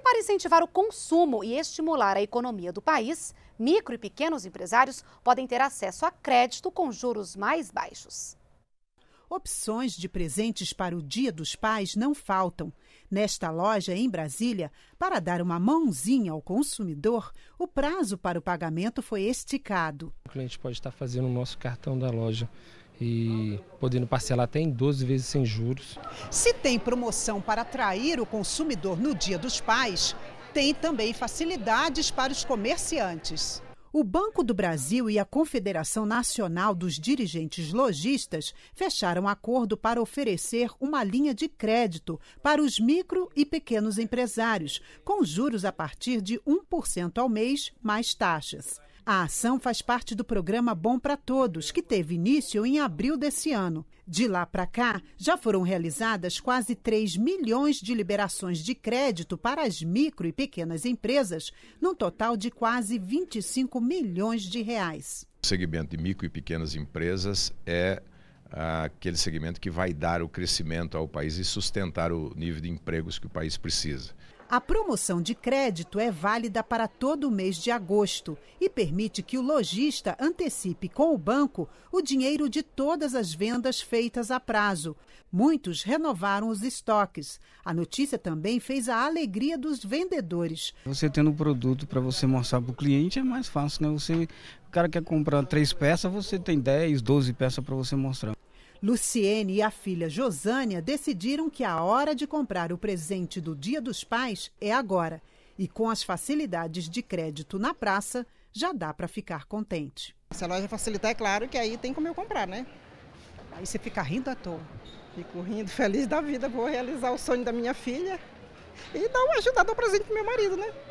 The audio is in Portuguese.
E para incentivar o consumo e estimular a economia do país, micro e pequenos empresários podem ter acesso a crédito com juros mais baixos. Opções de presentes para o Dia dos Pais não faltam. Nesta loja em Brasília, para dar uma mãozinha ao consumidor, o prazo para o pagamento foi esticado. O cliente pode estar fazendo o nosso cartão da loja e podendo parcelar até em 12 vezes sem juros. Se tem promoção para atrair o consumidor no Dia dos Pais, tem também facilidades para os comerciantes. O Banco do Brasil e a Confederação Nacional dos Dirigentes Logistas fecharam acordo para oferecer uma linha de crédito para os micro e pequenos empresários, com juros a partir de 1% ao mês, mais taxas. A ação faz parte do programa Bom para Todos, que teve início em abril desse ano. De lá para cá, já foram realizadas quase 3 milhões de liberações de crédito para as micro e pequenas empresas, num total de quase 25 milhões de reais. O segmento de micro e pequenas empresas é ah, aquele segmento que vai dar o crescimento ao país e sustentar o nível de empregos que o país precisa. A promoção de crédito é válida para todo o mês de agosto e permite que o lojista antecipe com o banco o dinheiro de todas as vendas feitas a prazo. Muitos renovaram os estoques. A notícia também fez a alegria dos vendedores. Você tendo um produto para você mostrar para o cliente é mais fácil, né? Você, o cara quer comprar três peças, você tem 10, 12 peças para você mostrar. Luciene e a filha Josânia decidiram que a hora de comprar o presente do Dia dos Pais é agora. E com as facilidades de crédito na praça, já dá para ficar contente. Se a loja facilitar, é claro que aí tem como eu comprar, né? Aí você fica rindo à toa. Fico rindo, feliz da vida, vou realizar o sonho da minha filha e dar uma dar ao presente pro meu marido, né?